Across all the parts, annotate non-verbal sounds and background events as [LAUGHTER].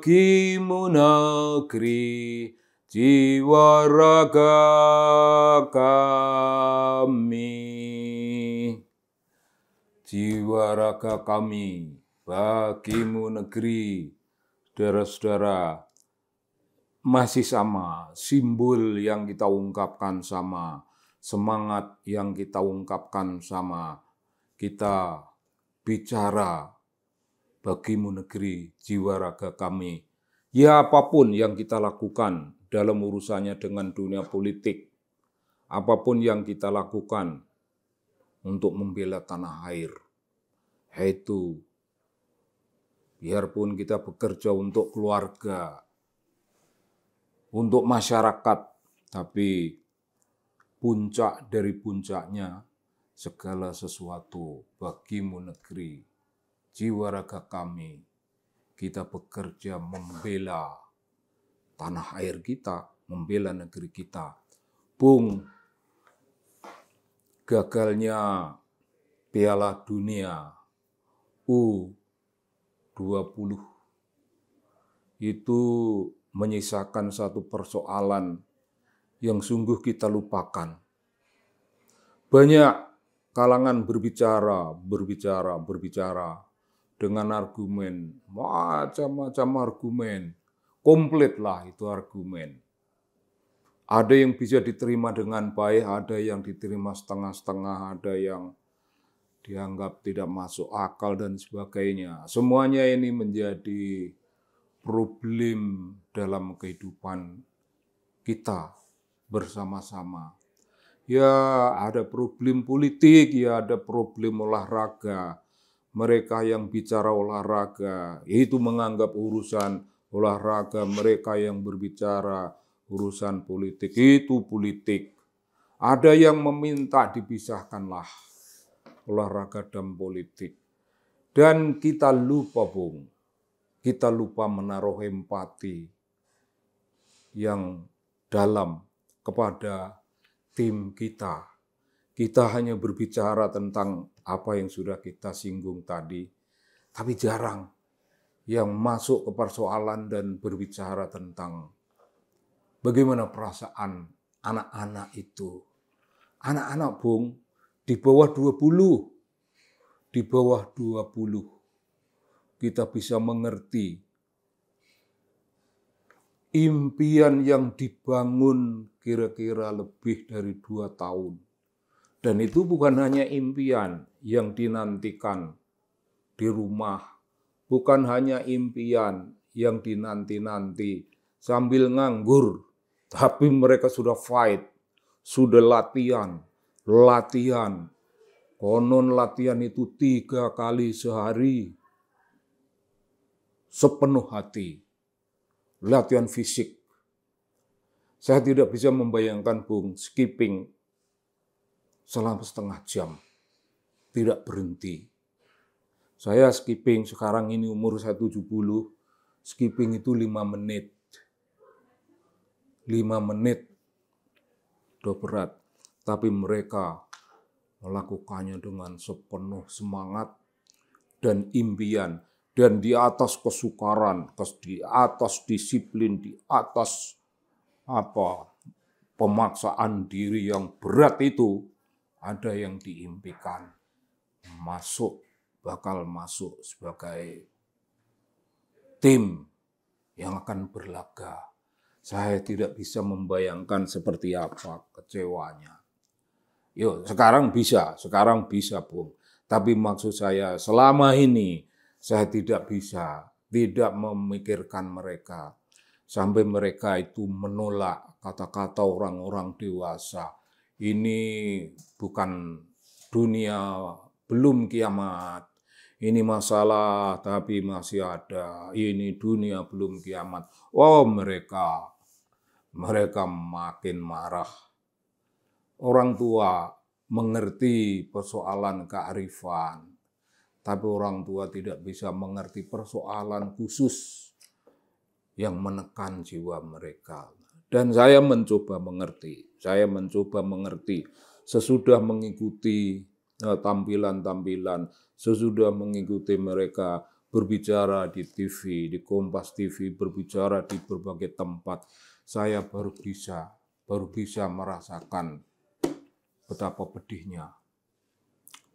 bagimu negeri jiwa raga kami jiwa raga kami bagimu negeri saudara-saudara masih sama simbol yang kita ungkapkan sama semangat yang kita ungkapkan sama kita bicara bagimu negeri jiwa raga kami. Ya apapun yang kita lakukan dalam urusannya dengan dunia politik, apapun yang kita lakukan untuk membela tanah air, yaitu biarpun kita bekerja untuk keluarga, untuk masyarakat, tapi puncak dari puncaknya segala sesuatu bagimu negeri jiwa raga kami, kita bekerja membela tanah air kita, membela negeri kita. Bung, gagalnya Piala Dunia U20 itu menyisakan satu persoalan yang sungguh kita lupakan. Banyak kalangan berbicara, berbicara, berbicara dengan argumen, macam-macam argumen. Komplit lah itu argumen. Ada yang bisa diterima dengan baik, ada yang diterima setengah-setengah, ada yang dianggap tidak masuk akal dan sebagainya. Semuanya ini menjadi problem dalam kehidupan kita bersama-sama. Ya, ada problem politik, ya ada problem olahraga, mereka yang bicara olahraga, yaitu menganggap urusan olahraga mereka yang berbicara urusan politik itu politik. Ada yang meminta dipisahkanlah olahraga dan politik. Dan kita lupa, Bung. Kita lupa menaruh empati yang dalam kepada tim kita. Kita hanya berbicara tentang apa yang sudah kita singgung tadi, tapi jarang yang masuk ke persoalan dan berbicara tentang bagaimana perasaan anak-anak itu. Anak-anak, Bung, di bawah 20, di bawah 20, kita bisa mengerti impian yang dibangun kira-kira lebih dari dua tahun dan itu bukan hanya impian yang dinantikan di rumah, bukan hanya impian yang dinanti-nanti sambil nganggur, tapi mereka sudah fight, sudah latihan, latihan. Konon latihan itu tiga kali sehari, sepenuh hati, latihan fisik. Saya tidak bisa membayangkan Bung skipping selama setengah jam. Tidak berhenti. Saya skipping sekarang ini umur saya puluh skipping itu lima menit. lima menit udah berat. Tapi mereka melakukannya dengan sepenuh semangat dan impian. Dan di atas kesukaran, di atas disiplin, di atas apa pemaksaan diri yang berat itu, ada yang diimpikan masuk bakal masuk sebagai tim yang akan berlaga. Saya tidak bisa membayangkan seperti apa kecewanya. Yo, sekarang bisa, sekarang bisa, Bung. Tapi maksud saya selama ini saya tidak bisa, tidak memikirkan mereka sampai mereka itu menolak kata-kata orang-orang dewasa ini bukan dunia belum kiamat. Ini masalah tapi masih ada. Ini dunia belum kiamat. Oh mereka, mereka makin marah. Orang tua mengerti persoalan kearifan. Tapi orang tua tidak bisa mengerti persoalan khusus yang menekan jiwa mereka. Dan saya mencoba mengerti saya mencoba mengerti. Sesudah mengikuti eh, tampilan-tampilan, sesudah mengikuti mereka berbicara di TV, di Kompas TV, berbicara di berbagai tempat, saya baru bisa, baru bisa merasakan betapa pedihnya.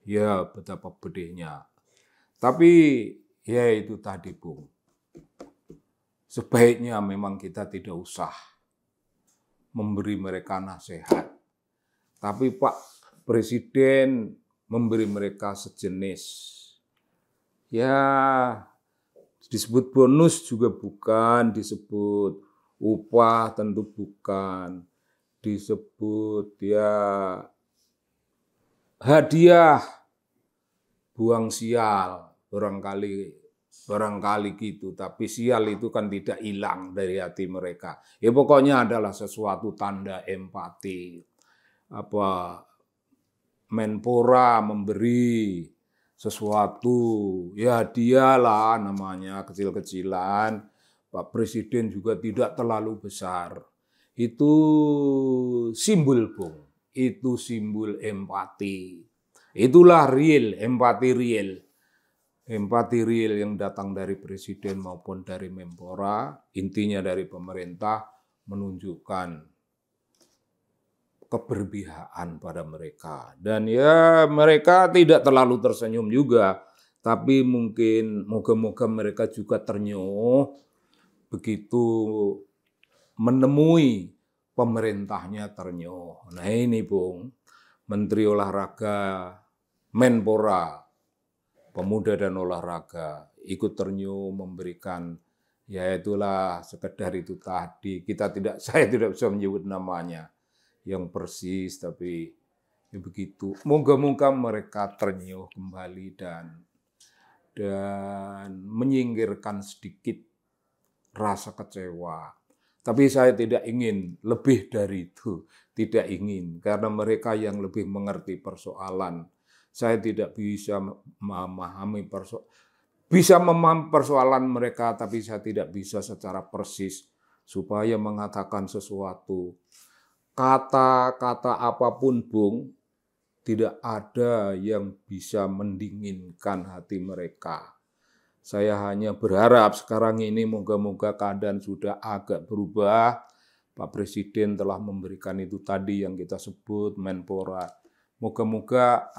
Ya, betapa pedihnya. Tapi ya itu tadi, Bung. Sebaiknya memang kita tidak usah memberi mereka nasihat. Tapi Pak Presiden memberi mereka sejenis. Ya, disebut bonus juga bukan, disebut upah tentu bukan, disebut ya hadiah buang sial kali. Barangkali gitu, tapi sial itu kan tidak hilang dari hati mereka. Ya pokoknya adalah sesuatu tanda empati. Apa Menpora memberi sesuatu, ya dialah namanya kecil-kecilan. Pak Presiden juga tidak terlalu besar. Itu simbol, Bung. Itu simbol empati. Itulah real, empati real empati real yang datang dari presiden maupun dari Menpora, intinya dari pemerintah menunjukkan keberpihakan pada mereka. Dan ya mereka tidak terlalu tersenyum juga, tapi mungkin moga-moga mereka juga ternyuh begitu menemui pemerintahnya ternyuh. Nah ini Bung, Menteri Olahraga Menpora pemuda dan olahraga ikut ternyum memberikan ya itulah sekedar itu tadi kita tidak [LAUGHS] saya tidak bisa menyebut namanya yang persis tapi ya begitu moga-moga mereka ternyuh kembali dan dan menyingkirkan sedikit rasa kecewa tapi saya tidak ingin lebih dari itu, tidak ingin karena mereka yang lebih mengerti persoalan saya tidak bisa memahami perso bisa memaham persoalan mereka, tapi saya tidak bisa secara persis supaya mengatakan sesuatu. Kata-kata apapun, Bung, tidak ada yang bisa mendinginkan hati mereka. Saya hanya berharap sekarang ini moga-moga keadaan sudah agak berubah. Pak Presiden telah memberikan itu tadi yang kita sebut Menpora. Moga-moga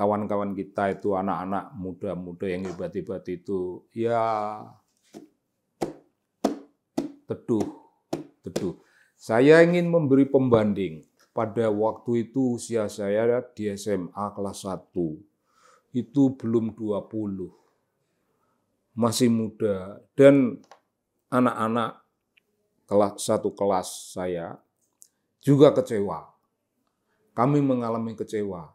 kawan-kawan kita itu anak-anak muda-muda yang hebat-hebat itu ya teduh, teduh. Saya ingin memberi pembanding. Pada waktu itu usia saya di SMA kelas 1 itu belum 20. Masih muda dan anak-anak kelas satu kelas saya juga kecewa. Kami mengalami kecewa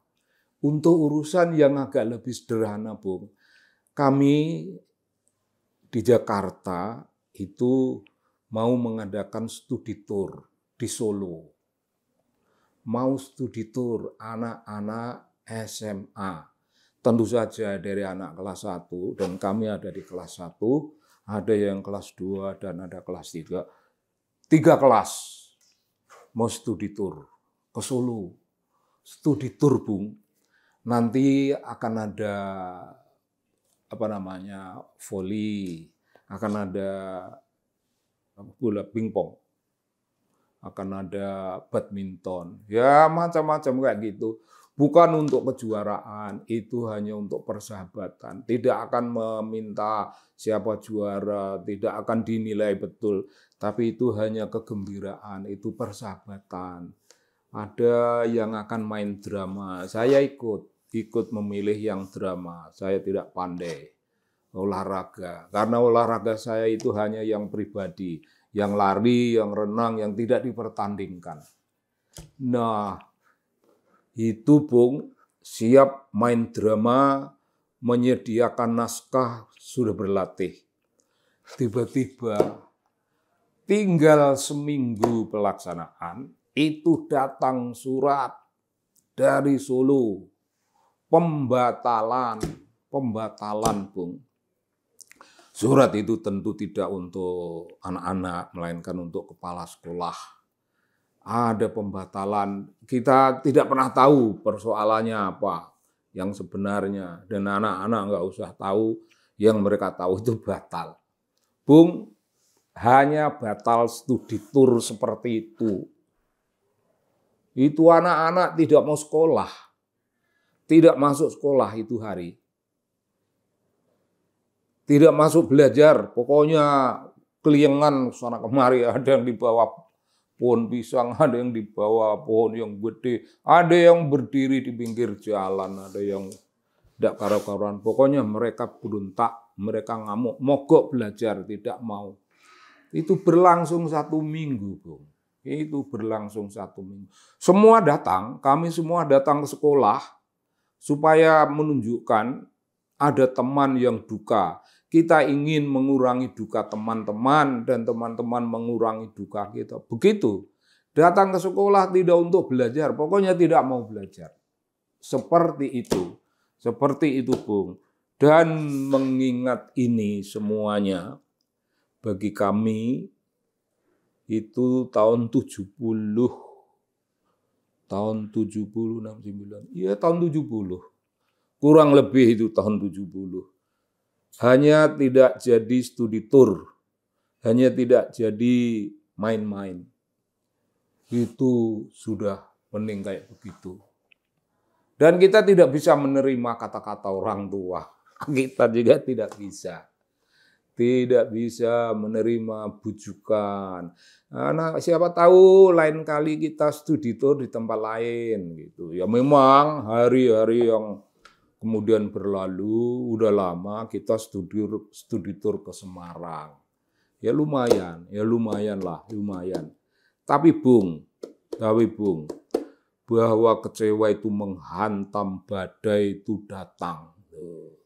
untuk urusan yang agak lebih sederhana, Bung, kami di Jakarta itu mau mengadakan studi tour di Solo. Mau studi tour anak-anak SMA. Tentu saja dari anak kelas 1 dan kami ada di kelas 1, ada yang kelas 2 dan ada kelas 3. Tiga kelas mau studi tour ke Solo. Studi tour, Bung. Nanti akan ada apa namanya voli, akan ada bola pingpong, akan ada badminton, ya macam-macam kayak gitu. Bukan untuk kejuaraan, itu hanya untuk persahabatan. Tidak akan meminta siapa juara, tidak akan dinilai betul, tapi itu hanya kegembiraan, itu persahabatan. Ada yang akan main drama, saya ikut ikut memilih yang drama. Saya tidak pandai olahraga. Karena olahraga saya itu hanya yang pribadi, yang lari, yang renang, yang tidak dipertandingkan. Nah, itu Bung siap main drama, menyediakan naskah, sudah berlatih. Tiba-tiba tinggal seminggu pelaksanaan, itu datang surat dari Solo pembatalan, pembatalan, Bung. Surat itu tentu tidak untuk anak-anak, melainkan untuk kepala sekolah. Ada pembatalan, kita tidak pernah tahu persoalannya apa yang sebenarnya. Dan anak-anak nggak usah tahu, yang mereka tahu itu batal. Bung, hanya batal studi tur seperti itu. Itu anak-anak tidak mau sekolah tidak masuk sekolah itu hari. Tidak masuk belajar, pokoknya keliengan sana kemari [LAUGHS] ada yang dibawa pohon pisang, ada yang dibawa pohon yang gede, ada yang berdiri di pinggir jalan, ada yang tidak karu-karuan. Pokoknya mereka beruntak, mereka ngamuk, mogok belajar, tidak mau. Itu berlangsung satu minggu, Bung. Itu berlangsung satu minggu. Semua datang, kami semua datang ke sekolah, supaya menunjukkan ada teman yang duka. Kita ingin mengurangi duka teman-teman dan teman-teman mengurangi duka kita. Begitu. Datang ke sekolah tidak untuk belajar, pokoknya tidak mau belajar. Seperti itu. Seperti itu, Bung. Dan mengingat ini semuanya bagi kami itu tahun 70 tahun 70 69. Iya tahun 70. Kurang lebih itu tahun 70. Hanya tidak jadi studi tour. Hanya tidak jadi main-main. Itu sudah mending kayak begitu. Dan kita tidak bisa menerima kata-kata orang tua. [LAUGHS] Kita juga tidak bisa tidak bisa menerima bujukan. Nah, nah, siapa tahu lain kali kita studi tour di tempat lain gitu. Ya memang hari-hari yang kemudian berlalu udah lama kita studi studi tour ke Semarang. Ya lumayan, ya lumayan lah, lumayan. Tapi Bung, tapi Bung, bahwa kecewa itu menghantam badai itu datang. Tuh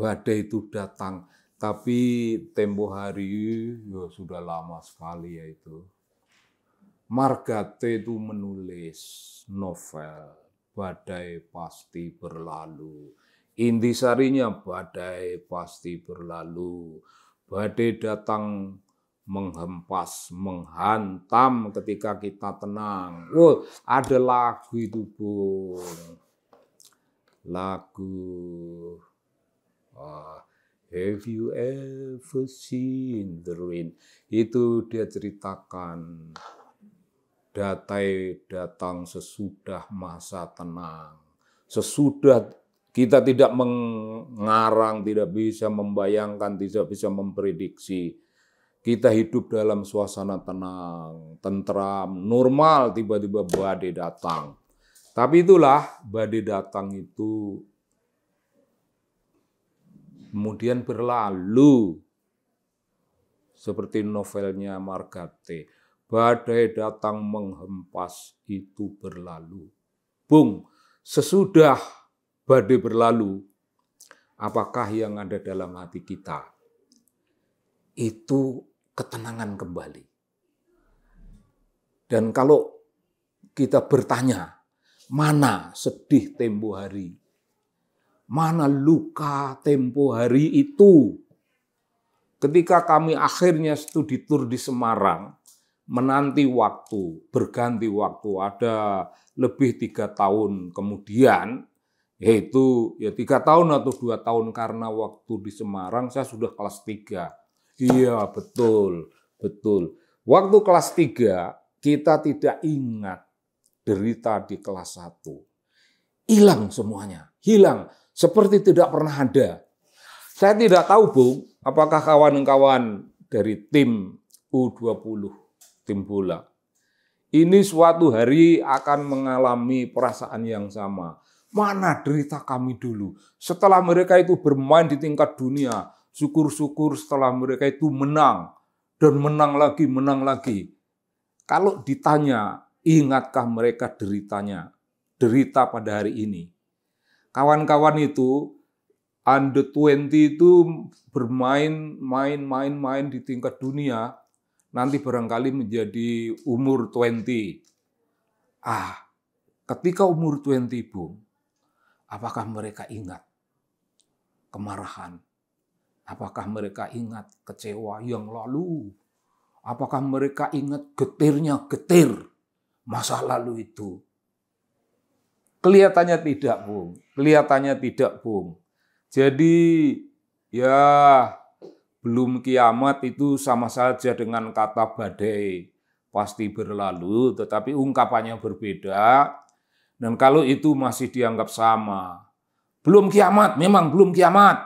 badai itu datang. Tapi tempo hari ya sudah lama sekali ya itu. Margate itu menulis novel Badai Pasti Berlalu. Intisarinya badai pasti berlalu. Badai datang menghempas, menghantam ketika kita tenang. Oh, ada lagu itu, Bung. Lagu Wah, have you ever seen the rain? Itu dia ceritakan datai datang sesudah masa tenang. Sesudah kita tidak mengarang, tidak bisa membayangkan, tidak bisa memprediksi. Kita hidup dalam suasana tenang, tentram, normal tiba-tiba badai datang. Tapi itulah badai datang itu kemudian berlalu seperti novelnya Margate. Badai datang menghempas itu berlalu. Bung, sesudah badai berlalu, apakah yang ada dalam hati kita? Itu ketenangan kembali. Dan kalau kita bertanya, mana sedih tempo hari? mana luka tempo hari itu. Ketika kami akhirnya studi tour di Semarang, menanti waktu, berganti waktu, ada lebih tiga tahun kemudian, yaitu ya tiga tahun atau dua tahun karena waktu di Semarang saya sudah kelas tiga. Iya betul, betul. Waktu kelas tiga kita tidak ingat derita di kelas satu. Hilang semuanya, hilang. Seperti tidak pernah ada. Saya tidak tahu, Bung, apakah kawan-kawan dari tim U20, tim bola, ini suatu hari akan mengalami perasaan yang sama. Mana derita kami dulu? Setelah mereka itu bermain di tingkat dunia, syukur-syukur setelah mereka itu menang, dan menang lagi, menang lagi. Kalau ditanya, ingatkah mereka deritanya? Derita pada hari ini kawan-kawan itu under 20 itu bermain main main main di tingkat dunia nanti barangkali menjadi umur 20. Ah, ketika umur 20, pun apakah mereka ingat kemarahan? Apakah mereka ingat kecewa yang lalu? Apakah mereka ingat getirnya getir masa lalu itu? Kelihatannya tidak, Bung. Kelihatannya tidak, Bung. Jadi ya belum kiamat itu sama saja dengan kata badai pasti berlalu, tetapi ungkapannya berbeda. Dan kalau itu masih dianggap sama, belum kiamat, memang belum kiamat.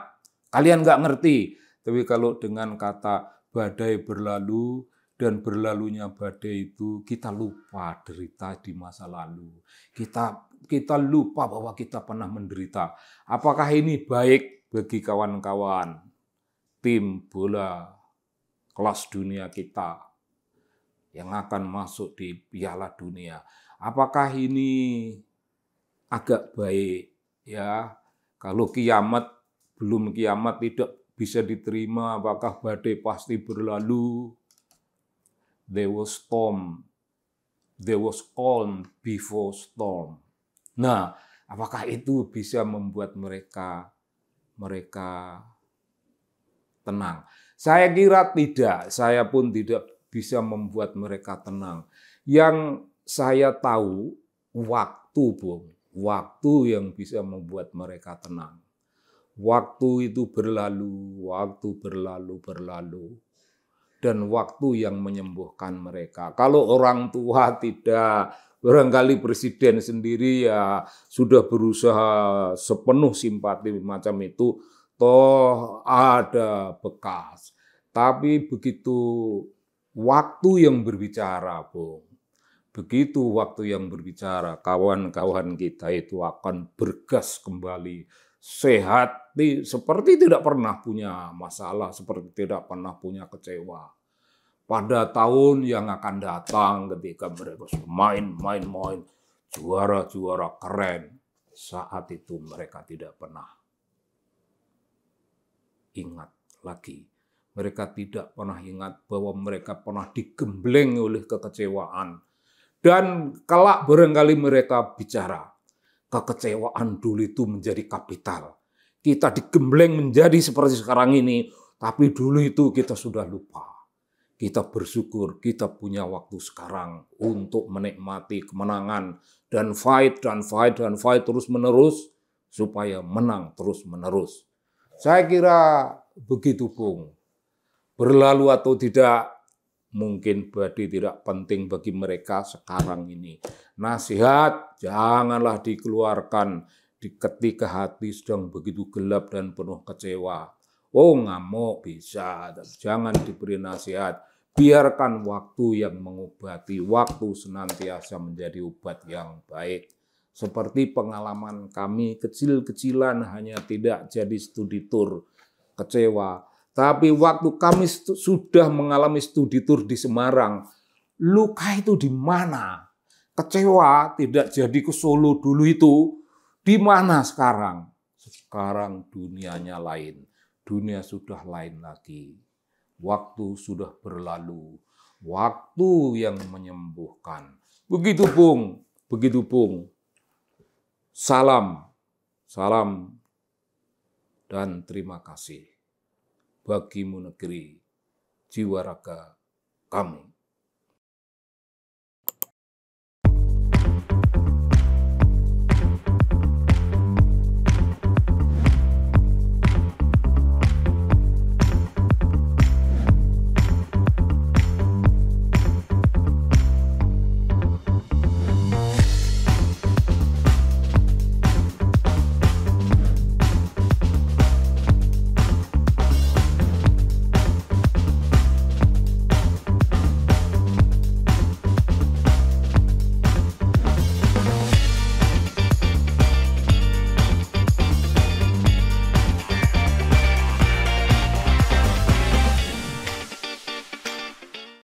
Kalian nggak ngerti. Tapi kalau dengan kata badai berlalu dan berlalunya badai itu kita lupa derita di masa lalu. Kita kita lupa bahwa kita pernah menderita. Apakah ini baik bagi kawan-kawan tim bola kelas dunia kita yang akan masuk di Piala Dunia? Apakah ini agak baik ya? Kalau kiamat belum kiamat tidak bisa diterima, apakah badai pasti berlalu? There was storm. There was calm before storm. Nah, apakah itu bisa membuat mereka mereka tenang? Saya kira tidak. Saya pun tidak bisa membuat mereka tenang. Yang saya tahu waktu, Bung. Waktu yang bisa membuat mereka tenang. Waktu itu berlalu, waktu berlalu, berlalu dan waktu yang menyembuhkan mereka. Kalau orang tua tidak, barangkali presiden sendiri ya sudah berusaha sepenuh simpati macam itu, toh ada bekas. Tapi begitu waktu yang berbicara, Bung. Begitu waktu yang berbicara, kawan-kawan kita itu akan bergas kembali sehat, seperti tidak pernah punya masalah, seperti tidak pernah punya kecewa. Pada tahun yang akan datang ketika mereka main, main, main, juara-juara keren, saat itu mereka tidak pernah ingat lagi. Mereka tidak pernah ingat bahwa mereka pernah digembleng oleh kekecewaan. Dan kelak barangkali mereka bicara, kekecewaan dulu itu menjadi kapital. Kita digembleng menjadi seperti sekarang ini, tapi dulu itu kita sudah lupa. Kita bersyukur kita punya waktu sekarang untuk menikmati kemenangan dan fight dan fight dan fight terus menerus supaya menang terus menerus. Saya kira begitu Bung. Berlalu atau tidak mungkin badi tidak penting bagi mereka sekarang ini. Nasihat janganlah dikeluarkan di ketika hati sedang begitu gelap dan penuh kecewa. Oh ngamuk bisa, jangan diberi nasihat. Biarkan waktu yang mengobati, waktu senantiasa menjadi obat yang baik. Seperti pengalaman kami kecil-kecilan hanya tidak jadi studi tour, kecewa, tapi waktu kami sudah mengalami studi tour di Semarang, luka itu di mana? Kecewa tidak jadi ke Solo dulu itu, di mana sekarang? Sekarang dunianya lain. Dunia sudah lain lagi. Waktu sudah berlalu. Waktu yang menyembuhkan. Begitu Bung, begitu Bung. Salam, salam, dan terima kasih bagimu negeri, jiwa raga kami.